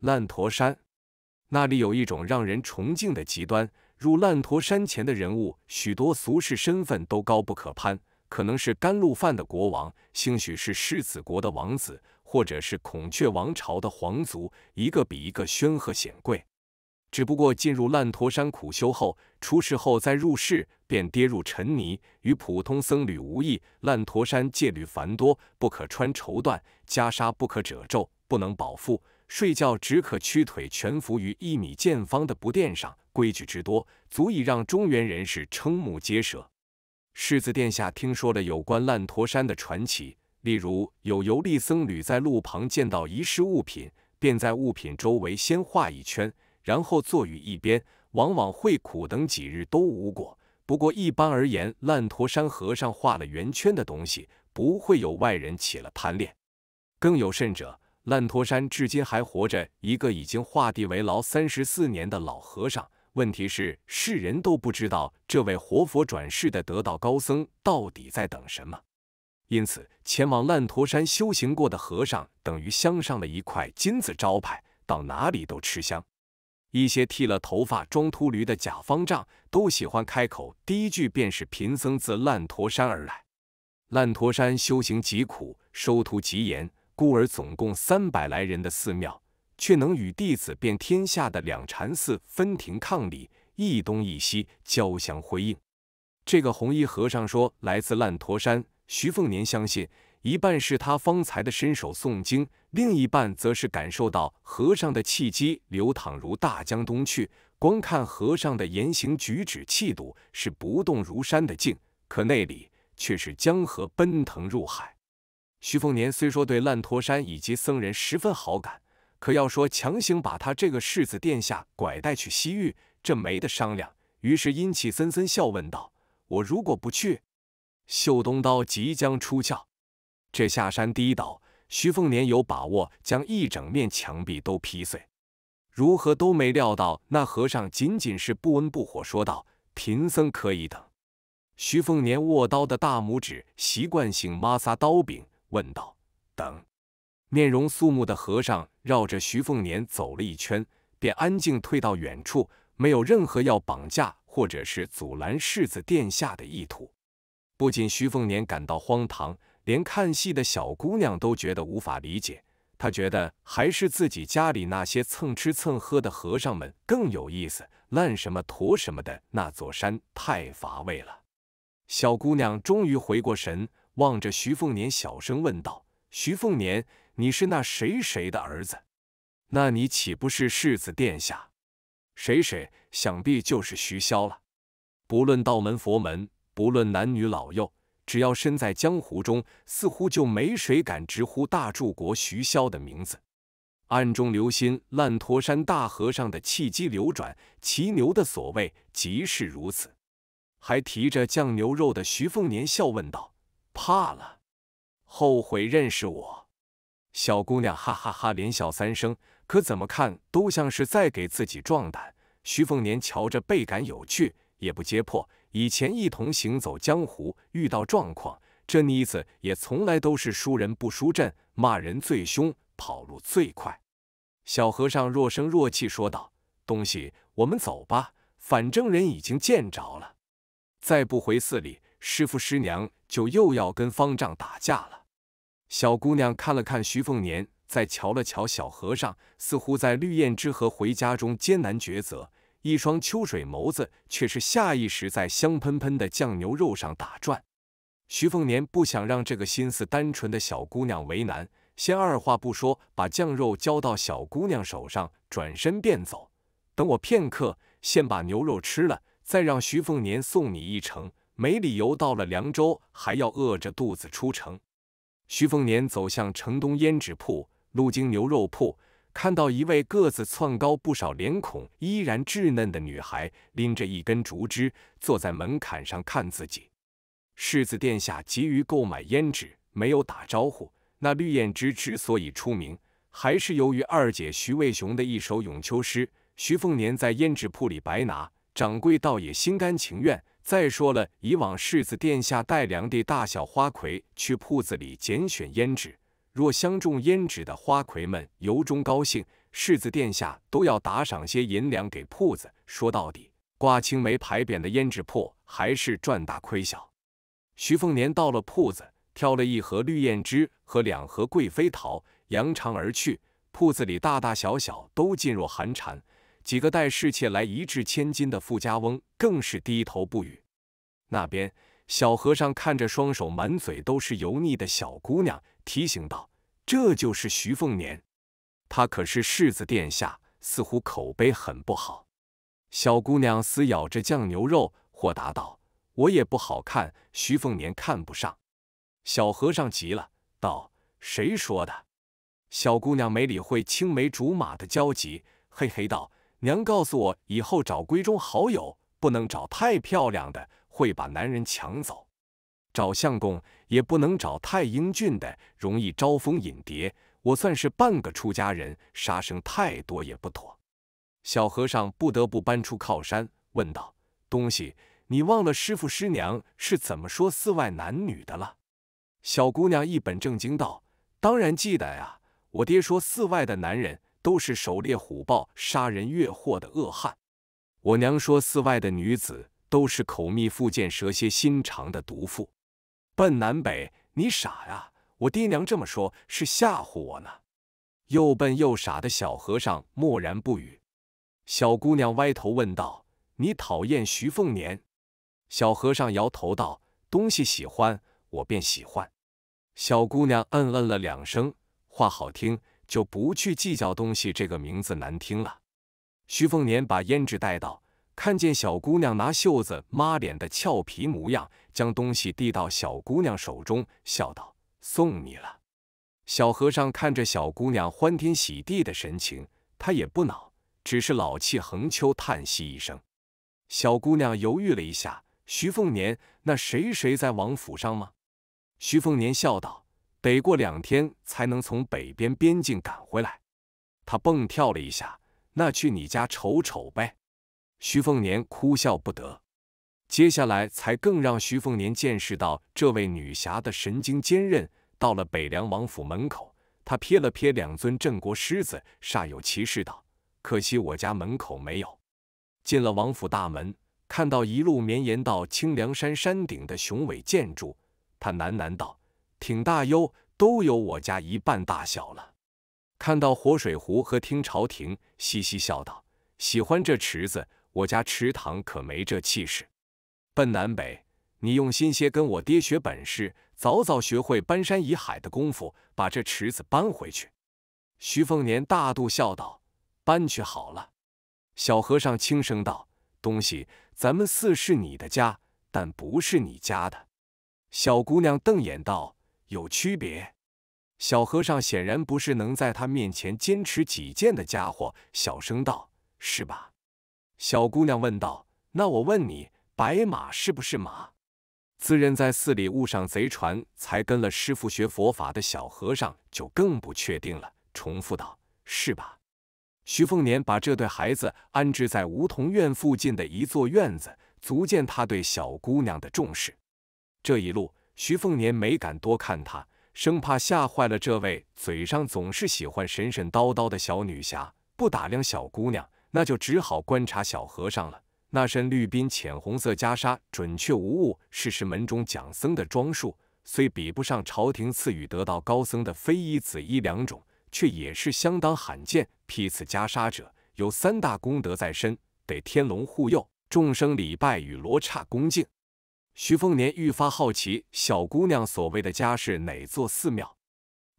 烂陀山，那里有一种让人崇敬的极端。入烂陀山前的人物，许多俗世身份都高不可攀，可能是甘露饭的国王，兴许是世子国的王子，或者是孔雀王朝的皇族，一个比一个煊赫显贵。只不过进入烂陀山苦修后，出世后再入世，便跌入尘泥，与普通僧侣无异。烂陀山戒律繁多，不可穿绸缎，袈裟不可褶皱，不能饱腹。睡觉只可屈腿蜷伏于一米见方的不垫上，规矩之多，足以让中原人士瞠目结舌。世子殿下听说了有关烂陀山的传奇，例如有游历僧侣在路旁见到遗失物品，便在物品周围先画一圈，然后坐于一边，往往会苦等几日都无果。不过一般而言，烂陀山和尚画了圆圈的东西，不会有外人起了贪恋。更有甚者。烂陀山至今还活着一个已经画地为牢三十四年的老和尚。问题是世人都不知道这位活佛转世的得道高僧到底在等什么。因此，前往烂陀山修行过的和尚等于镶上了一块金字招牌，到哪里都吃香。一些剃了头、发装秃驴的假方丈都喜欢开口，第一句便是“贫僧自烂陀山而来”。烂陀山修行极苦，收徒极严。孤儿总共三百来人的寺庙，却能与弟子遍天下的两禅寺分庭抗礼，一东一西，交相辉映。这个红衣和尚说来自烂陀山，徐凤年相信一半是他方才的身手诵经，另一半则是感受到和尚的气机流淌如大江东去。光看和尚的言行举止气度是不动如山的静，可内里却是江河奔腾入海。徐凤年虽说对烂陀山以及僧人十分好感，可要说强行把他这个世子殿下拐带去西域，这没得商量。于是阴气森森笑问道：“我如果不去，秀东刀即将出鞘，这下山第一刀，徐凤年有把握将一整面墙壁都劈碎。”如何都没料到，那和尚仅仅是不温不火说道：“贫僧可以等。”徐凤年握刀的大拇指习惯性抹擦刀柄。问道：“等。”面容肃穆的和尚绕着徐凤年走了一圈，便安静退到远处，没有任何要绑架或者是阻拦世子殿下的意图。不仅徐凤年感到荒唐，连看戏的小姑娘都觉得无法理解。她觉得还是自己家里那些蹭吃蹭喝的和尚们更有意思，烂什么坨什么的那座山太乏味了。小姑娘终于回过神。望着徐凤年，小声问道：“徐凤年，你是那谁谁的儿子？那你岂不是世子殿下？谁谁想必就是徐骁了。不论道门佛门，不论男女老幼，只要身在江湖中，似乎就没谁敢直呼大柱国徐骁的名字。暗中留心烂陀山大和尚的气机流转，骑牛的所谓即是如此。还提着酱牛肉的徐凤年笑问道。”怕了，后悔认识我。小姑娘哈哈哈，连笑三声，可怎么看都像是在给自己壮胆。徐凤年瞧着倍感有趣，也不揭破。以前一同行走江湖，遇到状况，这妮子也从来都是输人不输阵，骂人最凶，跑路最快。小和尚若声若气说道：“东西，我们走吧，反正人已经见着了，再不回寺里。”师傅师娘就又要跟方丈打架了。小姑娘看了看徐凤年，再瞧了瞧小和尚，似乎在绿叶之河回家中艰难抉择，一双秋水眸子却是下意识在香喷喷的酱牛肉上打转。徐凤年不想让这个心思单纯的小姑娘为难，先二话不说把酱肉交到小姑娘手上，转身便走。等我片刻，先把牛肉吃了，再让徐凤年送你一程。没理由到了凉州还要饿着肚子出城。徐凤年走向城东胭脂铺，路经牛肉铺，看到一位个子窜高不少、脸孔依然稚嫩的女孩，拎着一根竹枝坐在门槛上看自己。世子殿下急于购买胭脂，没有打招呼。那绿胭脂之所以出名，还是由于二姐徐渭雄的一首咏秋诗。徐凤年在胭脂铺里白拿，掌柜倒也心甘情愿。再说了，以往世子殿下带良地大小花魁去铺子里拣选胭脂，若相中胭脂的花魁们由衷高兴，世子殿下都要打赏些银两给铺子。说到底，挂青梅牌匾的胭脂铺还是赚大亏小。徐凤年到了铺子，挑了一盒绿胭脂和两盒贵妃桃，扬长而去。铺子里大大小小都噤若寒蝉，几个带侍妾来一掷千金的富家翁更是低头不语。那边小和尚看着双手满嘴都是油腻的小姑娘，提醒道：“这就是徐凤年，他可是世子殿下，似乎口碑很不好。”小姑娘撕咬着酱牛肉，豁达道：“我也不好看，徐凤年看不上。”小和尚急了，道：“谁说的？”小姑娘没理会青梅竹马的焦急，嘿嘿道：“娘告诉我，以后找闺中好友不能找太漂亮的。”会把男人抢走，找相公也不能找太英俊的，容易招蜂引蝶。我算是半个出家人，杀生太多也不妥。小和尚不得不搬出靠山，问道：“东西，你忘了师傅师娘是怎么说寺外男女的了？”小姑娘一本正经道：“当然记得呀，我爹说寺外的男人都是狩猎虎豹、杀人越货的恶汉，我娘说寺外的女子。”都是口蜜腹剑、蛇蝎心肠的毒妇。笨南北，你傻呀！我爹娘这么说，是吓唬我呢。又笨又傻的小和尚默然不语。小姑娘歪头问道：“你讨厌徐凤年？”小和尚摇头道：“东西喜欢，我便喜欢。”小姑娘嗯嗯了两声，话好听，就不去计较东西这个名字难听了。徐凤年把胭脂带到。看见小姑娘拿袖子抹脸的俏皮模样，将东西递到小姑娘手中，笑道：“送你了。”小和尚看着小姑娘欢天喜地的神情，他也不恼，只是老气横秋叹息一声。小姑娘犹豫了一下：“徐凤年，那谁谁在王府上吗？”徐凤年笑道：“得过两天才能从北边边境赶回来。”他蹦跳了一下：“那去你家瞅瞅呗。”徐凤年哭笑不得，接下来才更让徐凤年见识到这位女侠的神经坚韧。到了北凉王府门口，他瞥了瞥两尊镇国狮子，煞有其事道：“可惜我家门口没有。”进了王府大门，看到一路绵延到清凉山山顶的雄伟建筑，他喃喃道：“挺大哟，都有我家一半大小了。”看到活水湖和听朝廷，嘻嘻笑道：“喜欢这池子。”我家池塘可没这气势。奔南北，你用心些，跟我爹学本事，早早学会搬山移海的功夫，把这池子搬回去。徐凤年大度笑道：“搬去好了。”小和尚轻声道：“东西，咱们寺是你的家，但不是你家的。”小姑娘瞪眼道：“有区别。”小和尚显然不是能在他面前坚持己见的家伙，小声道：“是吧？”小姑娘问道：“那我问你，白马是不是马？”自认在寺里误上贼船，才跟了师傅学佛法的小和尚就更不确定了，重复道：“是吧？”徐凤年把这对孩子安置在梧桐院附近的一座院子，足见他对小姑娘的重视。这一路，徐凤年没敢多看她，生怕吓坏了这位嘴上总是喜欢神神叨叨的小女侠。不打量小姑娘。那就只好观察小和尚了。那身绿宾浅红色袈裟，准确无误，是是门中讲僧的装束。虽比不上朝廷赐予得道高僧的飞衣、紫衣两种，却也是相当罕见。披此袈裟者，有三大功德在身，得天龙护佑，众生礼拜与罗刹恭敬。徐凤年愈发好奇，小姑娘所谓的家是哪座寺庙？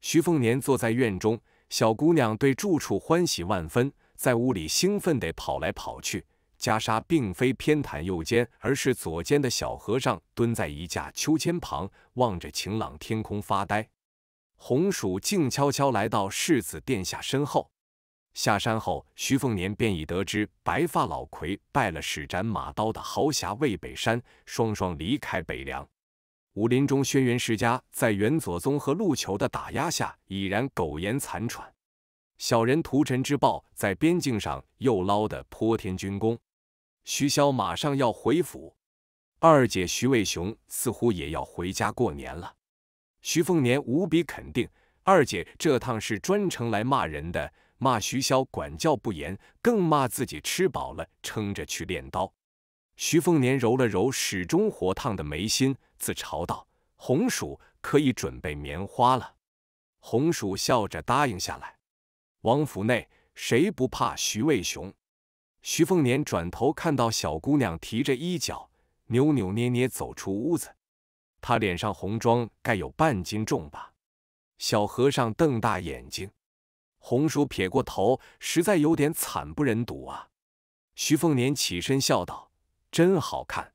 徐凤年坐在院中，小姑娘对住处欢喜万分。在屋里兴奋地跑来跑去。袈裟并非偏袒右肩，而是左肩的小和尚蹲在一架秋千旁，望着晴朗天空发呆。红薯静悄悄来到世子殿下身后。下山后，徐凤年便已得知，白发老魁拜了使斩马刀的豪侠魏北山，双双离开北凉。武林中，轩辕世家在元左宗和陆球的打压下，已然苟延残喘。小人屠尘之报，在边境上又捞的泼天军功。徐骁马上要回府，二姐徐卫雄似乎也要回家过年了。徐凤年无比肯定，二姐这趟是专程来骂人的，骂徐骁管教不严，更骂自己吃饱了撑着去练刀。徐凤年揉了揉始终火烫的眉心，自嘲道：“红薯可以准备棉花了。”红薯笑着答应下来。王府内谁不怕徐渭雄？徐凤年转头看到小姑娘提着衣角，扭扭捏捏走出屋子。她脸上红妆该有半斤重吧？小和尚瞪大眼睛，红薯撇过头，实在有点惨不忍睹啊。徐凤年起身笑道：“真好看。”